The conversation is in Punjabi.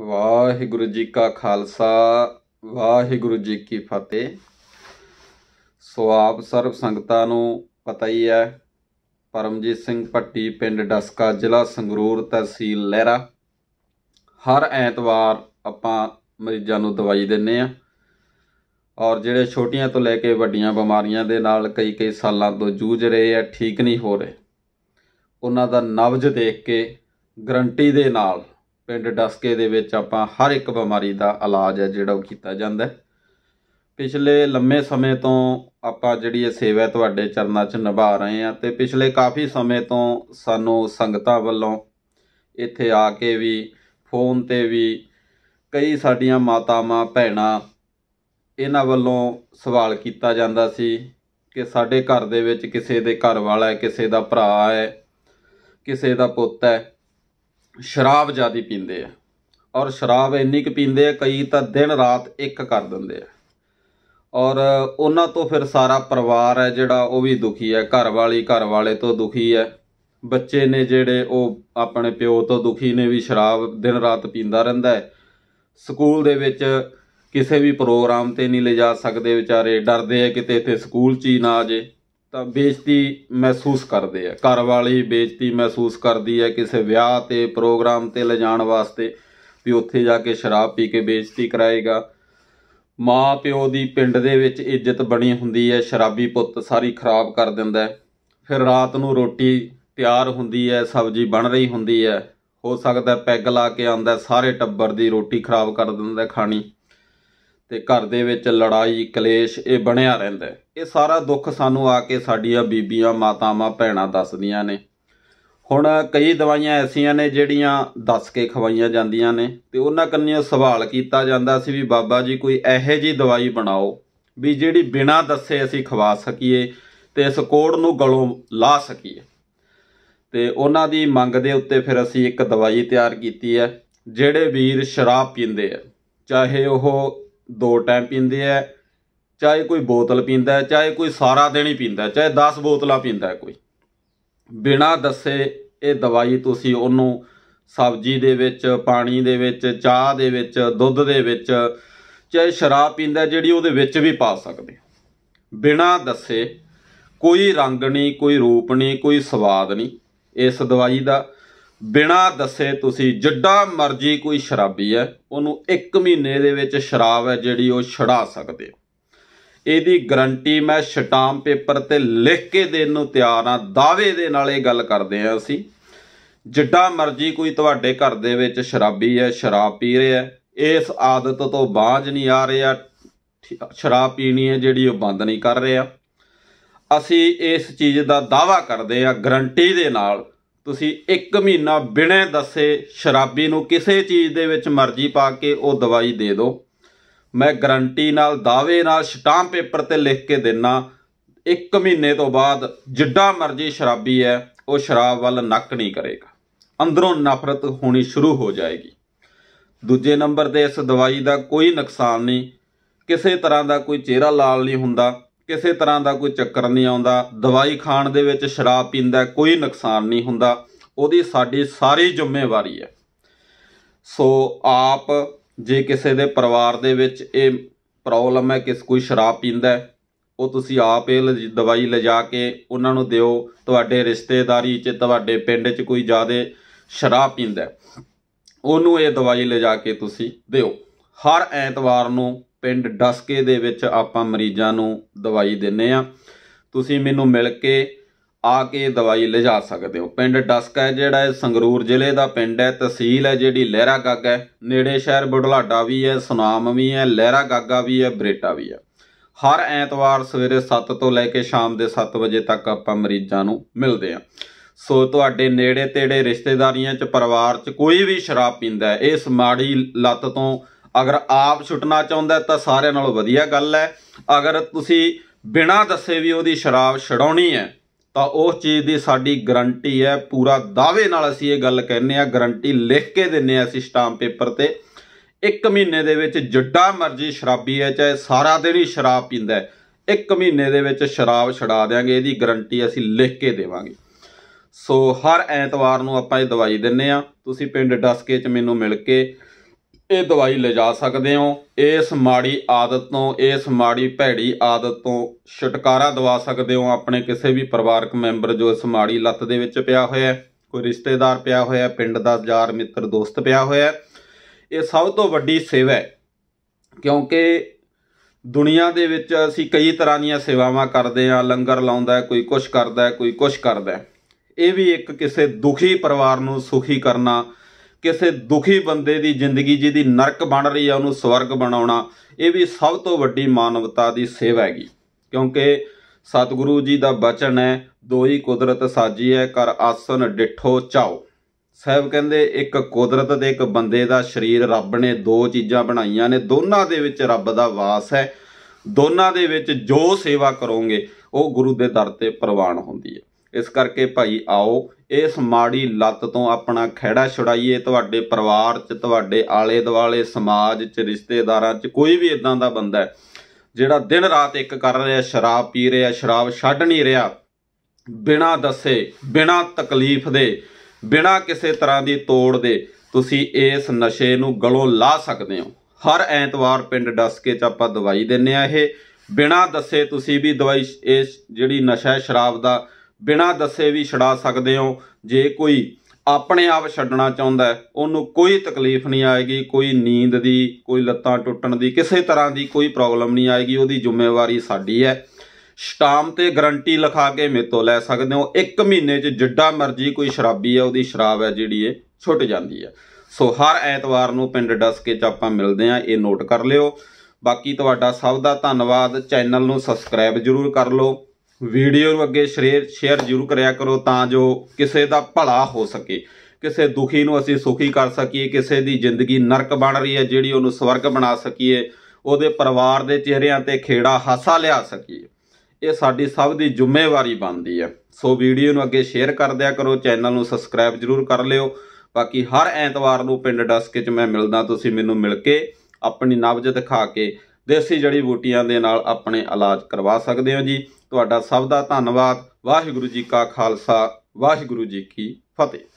ਵਾਹਿਗੁਰੂ ਜੀ ਕਾ ਖਾਲਸਾ ਵਾਹਿਗੁਰੂ ਜੀ ਕੀ ਫਤਿਹ ਸੋ ਆਪ ਸਰਬ ਸੰਗਤਾਂ ਨੂੰ ਪਤਾ ਹੀ ਹੈ ਪਰਮਜੀਤ ਸਿੰਘ ਪੱਟੀ ਪਿੰਡ ਡਸਕਾ ਜ਼ਿਲ੍ਹਾ ਸੰਗਰੂਰ ਤਹਿਸੀਲ ਲਹਿਰਾ ਹਰ ਐਤਵਾਰ ਆਪਾਂ ਮਰੀਜ਼ਾਂ ਨੂੰ ਦਵਾਈ ਦਿੰਨੇ ਆ ਔਰ ਜਿਹੜੇ ਛੋਟੀਆਂ ਤੋਂ ਲੈ ਕੇ ਵੱਡੀਆਂ ਬਿਮਾਰੀਆਂ ਦੇ ਨਾਲ ਕਈ ਕਈ ਸਾਲਾਂ ਤੋਂ ਜੂਝ ਰਹੇ ਆ ਠੀਕ ਨਹੀਂ ਹੋ ਰਹੇ ਉਹਨਾਂ ਦਾ ਨਵਜ ਦੇਖ ਕੇ ਗਰੰਟੀ ਦੇ ਨਾਲ ਪਿੰਡ ਡਸਕੇ ਦੇ ਵਿੱਚ ਆਪਾਂ ਹਰ ਇੱਕ ਬਿਮਾਰੀ ਦਾ ਇਲਾਜ ਹੈ ਜਿਹੜਾ ਉਹ ਕੀਤਾ ਜਾਂਦਾ ਪਿਛਲੇ ਲੰਮੇ ਸਮੇਂ ਤੋਂ ਆਪਾਂ ਜਿਹੜੀ ਇਹ ਸੇਵਾ ਤੁਹਾਡੇ ਚਰਨਾਂ 'ਚ ਨਿਭਾ ਰਹੇ ਆ ਤੇ ਪਿਛਲੇ ਕਾਫੀ ਸਮੇਂ ਤੋਂ ਸਾਨੂੰ ਸੰਗਤਾਂ ਵੱਲੋਂ ਇੱਥੇ ਆ ਕੇ ਵੀ ਫੋਨ ਤੇ ਵੀ ਕਈ ਸਾਡੀਆਂ ਮਾਤਾਵਾਂ ਭੈਣਾਂ ਇਹਨਾਂ ਵੱਲੋਂ ਸਵਾਲ ਕੀਤਾ ਜਾਂਦਾ ਸੀ ਕਿ ਸਾਡੇ ਘਰ ਦੇ ਵਿੱਚ ਕਿਸੇ ਦੇ ਘਰ ਵਾਲਾ ਹੈ ਕਿਸੇ ਦਾ ਭਰਾ ਹੈ ਕਿਸੇ ਦਾ ਪੁੱਤ ਹੈ ਸ਼ਰਾਬ ਜ਼ਿਆਦਾ ਪੀਂਦੇ ਆ ਔਰ ਸ਼ਰਾਬ ਇੰਨੀ ਕੁ ਪੀਂਦੇ ਆ ਕਈ ਤਾਂ ਦਿਨ ਰਾਤ ਇੱਕ ਕਰ ਦਿੰਦੇ ਆ ਔਰ ਉਹਨਾਂ ਤੋਂ ਫਿਰ ਸਾਰਾ ਪਰਿਵਾਰ ਹੈ ਜਿਹੜਾ ਉਹ ਵੀ ਦੁਖੀ ਹੈ ਘਰ ਵਾਲੀ ਘਰ ਵਾਲੇ ਤੋਂ ਦੁਖੀ ਹੈ ਬੱਚੇ ਨੇ ਜਿਹੜੇ ਉਹ ਆਪਣੇ ਪਿਓ ਤੋਂ ਦੁਖੀ ਨੇ ਵੀ ਸ਼ਰਾਬ ਦਿਨ ਰਾਤ ਪੀਂਦਾ ਰਹਿੰਦਾ ਹੈ ਸਕੂਲ ਦੇ ਵਿੱਚ ਕਿਸੇ ਵੀ ਪ੍ਰੋਗਰਾਮ ਤੇ ਨਹੀਂ ਲਿਜਾ ਸਕਦੇ ਵਿਚਾਰੇ ਡਰਦੇ ਆ ਕਿਤੇ ਇੱਥੇ ਸਕੂਲ 'ਚ ਹੀ ਨਾ ਆ ਜੇ ਤਾਂ ਬੇਇੱਜ਼ਤੀ ਮਹਿਸੂਸ ਕਰਦੇ ਆ ਘਰ ਵਾਲੀ ਬੇਇੱਜ਼ਤੀ ਮਹਿਸੂਸ ਕਰਦੀ ਹੈ ਕਿਸੇ ਵਿਆਹ ਤੇ ਪ੍ਰੋਗਰਾਮ ਤੇ ਲਿਜਾਣ ਵਾਸਤੇ ਵੀ ਉੱਥੇ ਜਾ ਕੇ ਸ਼ਰਾਬ ਪੀ ਕੇ ਬੇਇੱਜ਼ਤੀ ਕਰਾਏਗਾ ਮਾਂ ਪਿਓ ਦੀ ਪਿੰਡ ਦੇ ਵਿੱਚ ਇੱਜ਼ਤ ਬਣੀ ਹੁੰਦੀ ਹੈ ਸ਼ਰਾਬੀ ਪੁੱਤ ਸਾਰੀ ਖਰਾਬ ਕਰ ਦਿੰਦਾ ਫਿਰ ਰਾਤ ਨੂੰ ਰੋਟੀ ਤਿਆਰ ਹੁੰਦੀ ਹੈ ਸਬਜ਼ੀ ਬਣ ਰਹੀ ਹੁੰਦੀ ਹੈ ਹੋ ਸਕਦਾ ਪੈਗ ਲਾ ਕੇ ਆਉਂਦਾ ਸਾਰੇ ਟੱਬਰ ਦੀ ਰੋਟੀ ਖਰਾਬ ਕਰ ਦਿੰਦਾ ਖਾਣੀ ਤੇ ਘਰ ਦੇ ਵਿੱਚ ਲੜਾਈ ਕਲੇਸ਼ ਇਹ ਬਣਿਆ ਰਹਿੰਦਾ ਇਹ ਸਾਰਾ ਦੁੱਖ ਸਾਨੂੰ ਆ ਕੇ ਸਾਡੀਆਂ ਬੀਬੀਆਂ ਮਾਤਾਵਾਂ ਭੈਣਾਂ ਦੱਸਦੀਆਂ ਨੇ ਹੁਣ ਕਈ ਦਵਾਈਆਂ ਐਸੀਆਂ ਨੇ ਜਿਹੜੀਆਂ ਦੱਸ ਕੇ ਖਵਾਈਆਂ ਜਾਂਦੀਆਂ ਨੇ ਤੇ ਉਹਨਾਂ ਕੰਨਿਆਂ ਸਵਾਲ ਕੀਤਾ ਜਾਂਦਾ ਸੀ ਵੀ ਬਾਬਾ ਜੀ ਕੋਈ ਇਹੋ ਜੀ ਦਵਾਈ ਬਣਾਓ ਵੀ ਜਿਹੜੀ ਬਿਨਾਂ ਦੱਸੇ ਅਸੀਂ ਖਵਾ ਸਕੀਏ ਤੇ ਇਸ ਕੋੜ ਨੂੰ ਗਲੋਂ ਲਾ ਸਕੀਏ ਤੇ ਉਹਨਾਂ ਦੀ ਮੰਗ ਦੇ ਉੱਤੇ ਫਿਰ ਅਸੀਂ ਇੱਕ ਦਵਾਈ ਤਿਆਰ ਕੀਤੀ ਹੈ ਜਿਹੜੇ ਵੀਰ ਸ਼ਰਾਬ ਪੀਂਦੇ ਆ ਚਾਹੇ ਉਹ ਦੋ ਟਾਈਮ ਪੀਂਦੇ ਐ ਚਾਹੇ ਕੋਈ ਬੋਤਲ ਪੀਂਦਾ ਚਾਹੇ ਕੋਈ ਸਾਰਾ ਦਿਨ ਹੀ ਪੀਂਦਾ ਚਾਹੇ 10 ਬੋਤਲਾਂ ਪੀਂਦਾ ਕੋਈ ਬਿਨਾ ਦੱਸੇ ਇਹ ਦਵਾਈ ਤੁਸੀਂ ਉਹਨੂੰ ਸਬਜ਼ੀ ਦੇ ਵਿੱਚ ਪਾਣੀ ਦੇ ਵਿੱਚ ਚਾਹ ਦੇ ਵਿੱਚ ਦੁੱਧ ਦੇ ਵਿੱਚ ਚਾਹੇ ਸ਼ਰਾਬ ਪੀਂਦਾ ਜਿਹੜੀ ਉਹਦੇ ਵਿੱਚ ਵੀ ਪਾ ਸਕਦੇ ਬਿਨਾ ਦੱਸੇ ਕੋਈ ਰੰਗ ਨਹੀਂ ਕੋਈ ਰੂਪ ਨਹੀਂ ਕੋਈ ਸਵਾਦ ਨਹੀਂ ਇਸ ਦਵਾਈ ਦਾ ਬਿਨਾ ਦੱਸੇ ਤੁਸੀਂ ਜਿੱਡਾ ਮਰਜ਼ੀ ਕੋਈ ਸ਼ਰਾਬੀ ਹੈ ਉਹਨੂੰ 1 ਮਹੀਨੇ ਦੇ ਵਿੱਚ ਸ਼ਰਾਬ ਹੈ ਜਿਹੜੀ ਉਹ ਛੜਾ ਸਕਦੇ ਇਹਦੀ ਗਰੰਟੀ ਮੈਂ ਸ਼ਟਾਮ ਪੇਪਰ ਤੇ ਲਿਖ ਕੇ ਦੇਣ ਨੂੰ ਤਿਆਰ ਆ ਦਾਅਵੇ ਦੇ ਨਾਲ ਇਹ ਗੱਲ ਕਰਦੇ ਆ ਅਸੀਂ ਜਿੱਡਾ ਮਰਜ਼ੀ ਕੋਈ ਤੁਹਾਡੇ ਘਰ ਦੇ ਵਿੱਚ ਸ਼ਰਾਬੀ ਹੈ ਸ਼ਰਾਬ ਪੀ ਰਿਹਾ ਇਸ ਆਦਤ ਤੋਂ ਬਾਝ ਨਹੀਂ ਆ ਰਿਹਾ ਸ਼ਰਾਬ ਪੀਣੀ ਹੈ ਜਿਹੜੀ ਉਹ ਬੰਦ ਨਹੀਂ ਕਰ ਰਿਹਾ ਅਸੀਂ ਇਸ ਚੀਜ਼ ਦਾ ਦਾਵਾ ਕਰਦੇ ਆ ਗਰੰਟੀ ਦੇ ਨਾਲ ਤੁਸੀਂ 1 ਮਹੀਨਾ ਬਿਨਾਂ ਦੱਸੇ ਸ਼ਰਾਬੀ ਨੂੰ ਕਿਸੇ ਚੀਜ਼ ਦੇ ਵਿੱਚ ਮਰਜ਼ੀ ਪਾ ਕੇ ਉਹ ਦਵਾਈ ਦੇ ਦਿਓ ਮੈਂ ਗਰੰਟੀ ਨਾਲ ਦਾਅਵੇ ਨਾਲ ਸਟਾਮ ਪੇਪਰ ਤੇ ਲਿਖ ਕੇ ਦੇਣਾ 1 ਮਹੀਨੇ ਤੋਂ ਬਾਅਦ ਜਿੱਡਾ ਮਰਜ਼ੀ ਸ਼ਰਾਬੀ ਹੈ ਉਹ ਸ਼ਰਾਬ ਵੱਲ ਨੱਕ ਨਹੀਂ ਕਰੇਗਾ ਅੰਦਰੋਂ ਨਫ਼ਰਤ ਹੋਣੀ ਸ਼ੁਰੂ ਹੋ ਜਾਏਗੀ ਦੂਜੇ ਨੰਬਰ ਤੇ ਇਸ ਦਵਾਈ ਦਾ ਕੋਈ ਨੁਕਸਾਨ ਨਹੀਂ ਕਿਸੇ ਤਰ੍ਹਾਂ ਦਾ ਕੋਈ ਚਿਹਰਾ ਲਾਲ ਨਹੀਂ ਹੁੰਦਾ ਕਿਸੇ ਤਰ੍ਹਾਂ ਦਾ ਕੋਈ ਚੱਕਰ ਨਹੀਂ ਆਉਂਦਾ ਦਵਾਈ ਖਾਣ ਦੇ ਵਿੱਚ ਸ਼ਰਾਬ ਪੀਂਦਾ ਕੋਈ ਨੁਕਸਾਨ ਨਹੀਂ ਹੁੰਦਾ ਉਹਦੀ ਸਾਡੀ ਸਾਰੀ ਜ਼ਿੰਮੇਵਾਰੀ ਹੈ ਸੋ ਆਪ ਜੇ ਕਿਸੇ ਦੇ ਪਰਿਵਾਰ ਦੇ ਵਿੱਚ ਇਹ ਪ੍ਰੋਬਲਮ ਹੈ ਕਿਸ ਕੋਈ ਸ਼ਰਾਬ ਪੀਂਦਾ ਉਹ ਤੁਸੀਂ ਆਪ ਇਹ ਦਵਾਈ ਲਿਜਾ ਕੇ ਉਹਨਾਂ ਨੂੰ ਦਿਓ ਤੁਹਾਡੇ ਰਿਸ਼ਤੇਦਾਰੀ 'ਚ ਤੁਹਾਡੇ ਪਿੰਡ 'ਚ ਕੋਈ ਜ਼ਿਆਦਾ ਸ਼ਰਾਬ ਪੀਂਦਾ ਉਹਨੂੰ ਇਹ ਦਵਾਈ ਲਿਜਾ ਕੇ ਤੁਸੀਂ ਦਿਓ ਹਰ ਐਤਵਾਰ ਨੂੰ ਪਿੰਡ ਡਸਕੇ ਦੇ ਵਿੱਚ ਆਪਾਂ ਮਰੀਜ਼ਾਂ ਨੂੰ ਦਵਾਈ ਦਿੰਨੇ ਆ ਤੁਸੀਂ ਮੈਨੂੰ ਮਿਲ ਕੇ ਆ ਕੇ ਦਵਾਈ ਲਿਜਾ ਸਕਦੇ ਹੋ ਪਿੰਡ ਡਸਕਾ ਹੈ ਜਿਹੜਾ ਹੈ ਸੰਗਰੂਰ ਜ਼ਿਲ੍ਹੇ ਦਾ ਪਿੰਡ ਹੈ ਤਹਿਸੀਲ ਹੈ ਜਿਹੜੀ ਲਹਿਰਾ ਗਾਗਾ ਹੈ ਨੇੜੇ ਸ਼ਹਿਰ ਬੁਢਲਾਡਾ ਵੀ ਹੈ ਸੁਨਾਮ ਵੀ ਹੈ ਲਹਿਰਾ ਗਾਗਾ ਵੀ ਹੈ ਬਰੇਟਾ ਵੀ ਹੈ ਹਰ ਐਤਵਾਰ ਸਵੇਰੇ 7 ਤੋਂ ਲੈ ਕੇ ਸ਼ਾਮ ਦੇ 7 ਵਜੇ ਤੱਕ ਆਪਾਂ ਮਰੀਜ਼ਾਂ ਨੂੰ ਮਿਲਦੇ ਆ ਸੋ ਤੁਹਾਡੇ ਨੇੜੇ ਤੇੜੇ ਰਿਸ਼ਤੇਦਾਰੀਆਂ 'ਚ ਪਰਿਵਾਰ 'ਚ ਕੋਈ ਵੀ ਸ਼ਰਾਬ ਪੀਂਦਾ ਹੈ ਇਸ ਮਾੜੀ ਲੱਤ ਤੋਂ ਅਗਰ ਆਪ ਛੁੱਟਣਾ ਚਾਹੁੰਦਾ ਤਾਂ ਸਾਰਿਆਂ ਨਾਲੋਂ ਵਧੀਆ ਗੱਲ ਹੈ ਅਗਰ ਤੁਸੀਂ ਬਿਨਾਂ ਦੱਸੇ ਵੀ ਉਹਦੀ ਸ਼ਰਾਬ ਛਡਾਉਣੀ ਹੈ ਤਾਂ ਉਸ ਚੀਜ਼ ਦੀ ਸਾਡੀ ਗਰੰਟੀ ਹੈ ਪੂਰਾ ਦਾਅਵੇ ਨਾਲ ਅਸੀਂ ਇਹ ਗੱਲ ਕਹਿੰਨੇ ਆ ਗਰੰਟੀ ਲਿਖ ਕੇ ਦਿੰਨੇ ਆ ਅਸੀਂ ਸਟਾਮ ਪੇਪਰ ਤੇ ਇੱਕ ਮਹੀਨੇ ਦੇ ਵਿੱਚ ਜਿੱਡਾ ਮਰਜ਼ੀ ਸ਼ਰਾਬੀ ਹੈ ਚਾਹੇ ਸਾਰਾ ਦਿਨ ਹੀ ਸ਼ਰਾਬ ਪੀਂਦਾ ਹੈ ਇੱਕ ਮਹੀਨੇ ਦੇ ਵਿੱਚ ਸ਼ਰਾਬ ਛਡਾ ਦੇਵਾਂਗੇ ਇਹਦੀ ਗਰੰਟੀ ਅਸੀਂ ਲਿਖ ਕੇ ਦੇਵਾਂਗੇ ਸੋ ਹਰ ਐਤਵਾਰ ਨੂੰ ਆਪਾਂ ਇਹ ਦਵਾਈ ਦਿੰਨੇ ਆ ਤੁਸੀਂ ਪਿੰਡ ਡਸਕੇ ਚ ਮੈਨੂੰ ਮਿਲ ਕੇ ਇਹ ਦਵਾਈ ਲਿਜਾ ਸਕਦੇ ਹੋ ਇਸ ਮਾੜੀ ਆਦਤ ਤੋਂ ਇਸ ਮਾੜੀ ਭੈੜੀ ਆਦਤ ਤੋਂ ਛੁਟਕਾਰਾ ਦਿਵਾ ਸਕਦੇ ਹੋ ਆਪਣੇ ਕਿਸੇ ਵੀ ਪਰਿਵਾਰਕ ਮੈਂਬਰ ਜੋ ਇਸ ਮਾੜੀ ਲੱਤ ਦੇ ਵਿੱਚ ਪਿਆ ਹੋਇਆ ਹੈ ਕੋਈ ਰਿਸ਼ਤੇਦਾਰ ਪਿਆ ਹੋਇਆ ਪਿੰਡ ਦਾ ਯਾਰ ਮਿੱਤਰ ਦੋਸਤ ਪਿਆ ਹੋਇਆ ਇਹ ਸਭ ਤੋਂ ਵੱਡੀ ਸੇਵਾ ਹੈ ਕਿਉਂਕਿ ਦੁਨੀਆ ਦੇ ਵਿੱਚ ਅਸੀਂ ਕਈ ਤਰ੍ਹਾਂ ਦੀਆਂ ਸੇਵਾਵਾਂ ਕਰਦੇ ਆ ਲੰਗਰ ਲਾਉਂਦਾ ਕੋਈ ਕੁਛ ਕਰਦਾ ਕੋਈ ਕੁਛ ਕਰਦਾ ਇਹ ਵੀ ਇੱਕ ਕਿਸੇ ਦੁਖੀ ਪਰਿਵਾਰ ਨੂੰ ਸੁਖੀ ਕਰਨਾ ਕਿਸੇ ਦੁਖੀ ਬੰਦੇ ਦੀ ਜ਼ਿੰਦਗੀ ਜਿਹਦੀ ਨਰਕ ਬਣ ਰਹੀ ਆ ਉਹਨੂੰ ਸਵਰਗ ਬਣਾਉਣਾ ਇਹ ਵੀ ਸਭ ਤੋਂ ਵੱਡੀ ਮਾਨਵਤਾ ਦੀ ਸੇਵਾ ਹੈਗੀ ਕਿਉਂਕਿ ਸਤਿਗੁਰੂ ਜੀ ਦਾ ਬਚਨ ਹੈ ਦੋਈ ਕੁਦਰਤ ਸਾਜੀ ਹੈ ਕਰ ਆਸਨ ਡਿਠੋ ਚਾਓ ਸਹਿਬ ਕਹਿੰਦੇ ਇੱਕ ਕੁਦਰਤ ਦੇ ਇੱਕ ਬੰਦੇ ਦਾ ਸਰੀਰ ਰੱਬ ਨੇ ਦੋ ਚੀਜ਼ਾਂ ਬਣਾਈਆਂ ਨੇ ਦੋਨਾਂ ਦੇ ਵਿੱਚ ਰੱਬ ਦਾ ਵਾਸ ਹੈ ਦੋਨਾਂ ਦੇ ਵਿੱਚ ਜੋ ਸੇਵਾ ਕਰੋਗੇ ਉਹ ਗੁਰੂ ਦੇ ਦਰ ਤੇ ਪ੍ਰਵਾਨ ਹੁੰਦੀ ਹੈ ਇਸ ਕਰਕੇ ਭਾਈ ਆਓ ਇਸ ਮਾੜੀ ਲੱਤ ਤੋਂ ਆਪਣਾ ਖਿਹੜਾ ਛੁਡਾਈਏ ਤੁਹਾਡੇ ਪਰਿਵਾਰ 'ਚ ਤੁਹਾਡੇ ਆਲੇ ਦੁਆਲੇ ਸਮਾਜ 'ਚ ਰਿਸ਼ਤੇਦਾਰਾਂ 'ਚ ਕੋਈ ਵੀ ਇਦਾਂ ਦਾ ਬੰਦਾ ਹੈ ਜਿਹੜਾ ਦਿਨ ਰਾਤ ਇੱਕ ਕਰ ਰਿਹਾ ਸ਼ਰਾਬ ਪੀ ਰਿਹਾ ਸ਼ਰਾਬ ਛੱਡ ਨਹੀਂ ਰਿਹਾ ਬਿਨਾ ਦੱਸੇ ਬਿਨਾ ਤਕਲੀਫ ਦੇ ਬਿਨਾ ਕਿਸੇ ਤਰ੍ਹਾਂ ਦੀ ਤੋੜ ਦੇ ਤੁਸੀਂ ਇਸ ਨਸ਼ੇ ਨੂੰ ਗਲੋਂ ਲਾ ਸਕਦੇ ਹੋ ਹਰ ਐਤਵਾਰ ਪਿੰਡ ਕੇ 'ਚ ਆਪਾਂ ਦਵਾਈ ਦਿੰਨੇ ਆ ਇਹ ਬਿਨਾ ਦੱਸੇ ਤੁਸੀਂ ਵੀ ਦਵਾਈ ਇਸ ਜਿਹੜੀ ਨਸ਼ਾ ਸ਼ਰਾਬ ਦਾ ਬਿਨਾ ਦੱਸੇ ਵੀ ਛਡਾ ਸਕਦੇ ਹੋ ਜੇ ਕੋਈ ਆਪਣੇ ਆਪ ਛੱਡਣਾ ਚਾਹੁੰਦਾ ਹੈ ਉਹਨੂੰ ਕੋਈ ਤਕਲੀਫ ਨਹੀਂ ਆਏਗੀ ਕੋਈ ਨੀਂਦ ਦੀ ਕੋਈ ਲੱਤਾਂ ਟੁੱਟਣ ਦੀ ਕਿਸੇ ਤਰ੍ਹਾਂ ਦੀ ਕੋਈ ਪ੍ਰੋਬਲਮ ਨਹੀਂ ਆਏਗੀ ਉਹਦੀ ਜ਼ਿੰਮੇਵਾਰੀ ਸਾਡੀ ਹੈ ਸਟਾਮ ਤੇ ਗਰੰਟੀ ਲਿਖਾ ਕੇ ਤੋਂ ਲੈ ਸਕਦੇ ਹੋ 1 ਮਹੀਨੇ 'ਚ ਜਿੱਡਾ ਮਰਜ਼ੀ ਕੋਈ ਸ਼ਰਾਬੀ ਹੈ ਉਹਦੀ ਸ਼ਰਾਬ ਹੈ ਜਿਹੜੀ ਇਹ ਛੁੱਟ ਜਾਂਦੀ ਹੈ ਸੋ ਹਰ ਐਤਵਾਰ ਨੂੰ ਪਿੰਡ ਡਸਕੇ 'ਚ ਆਪਾਂ ਮਿਲਦੇ ਆ ਇਹ ਨੋਟ ਕਰ ਲਿਓ ਬਾਕੀ ਤੁਹਾਡਾ ਸਭ ਦਾ ਧੰਨਵਾਦ ਚੈਨਲ ਨੂੰ ਸਬਸਕ੍ਰਾਈਬ ਜਰੂਰ ਕਰ ਲਓ ਵੀਡੀਓ ਨੂੰ ਅੱਗੇ ਸ਼ੇਅਰ ਸ਼ੇਅਰ ਜ਼ਰੂਰ ਕਰਿਆ ਕਰੋ ਤਾਂ ਜੋ ਕਿਸੇ ਦਾ ਭਲਾ ਹੋ ਸਕੇ ਕਿਸੇ ਦੁਖੀ ਨੂੰ ਅਸੀਂ ਸੁਖੀ ਕਰ ਸਕੀਏ ਕਿਸੇ ਦੀ ਜ਼ਿੰਦਗੀ ਨਰਕ ਬਣ ਰਹੀ ਹੈ ਜਿਹੜੀ ਉਹਨੂੰ ਸਵਰਗ ਬਣਾ ਸਕੀਏ ਉਹਦੇ ਪਰਿਵਾਰ ਦੇ ਚਿਹਰਿਆਂ ਤੇ ਖੇੜਾ ਹਾਸਾ ਲਿਆ ਸਕੀਏ ਇਹ ਸਾਡੀ ਸਭ ਦੀ ਜ਼ਿੰਮੇਵਾਰੀ ਬਣਦੀ ਹੈ ਸੋ ਵੀਡੀਓ ਨੂੰ ਅੱਗੇ ਸ਼ੇਅਰ ਕਰ ਦਿਆ ਕਰੋ ਚੈਨਲ ਨੂੰ ਸਬਸਕ੍ਰਾਈਬ ਜ਼ਰੂਰ ਕਰ ਲਿਓ ਬਾਕੀ ਹਰ ਐਤਵਾਰ ਨੂੰ ਪਿੰਡ ਡਸਕੇ 'ਚ ਮੈਂ ਮਿਲਦਾ ਤੁਸੀਂ ਮੈਨੂੰ ਮਿਲ ਕੇ ਆਪਣੀ ਨਬਜ ਦਿਖਾ ਕੇ ਦੇਸੀ ਜੜੀ ਬੂਟੀਆਂ ਦੇ ਨਾਲ ਆਪਣੇ ਇਲਾਜ ਕਰਵਾ ਸਕਦੇ ਹੋ ਜੀ ਤੁਹਾਡਾ ਸਭ ਦਾ ਧੰਨਵਾਦ ਵਾਹਿਗੁਰੂ ਜੀ ਕਾ ਖਾਲਸਾ ਵਾਹਿਗੁਰੂ ਜੀ ਕੀ ਫਤਿਹ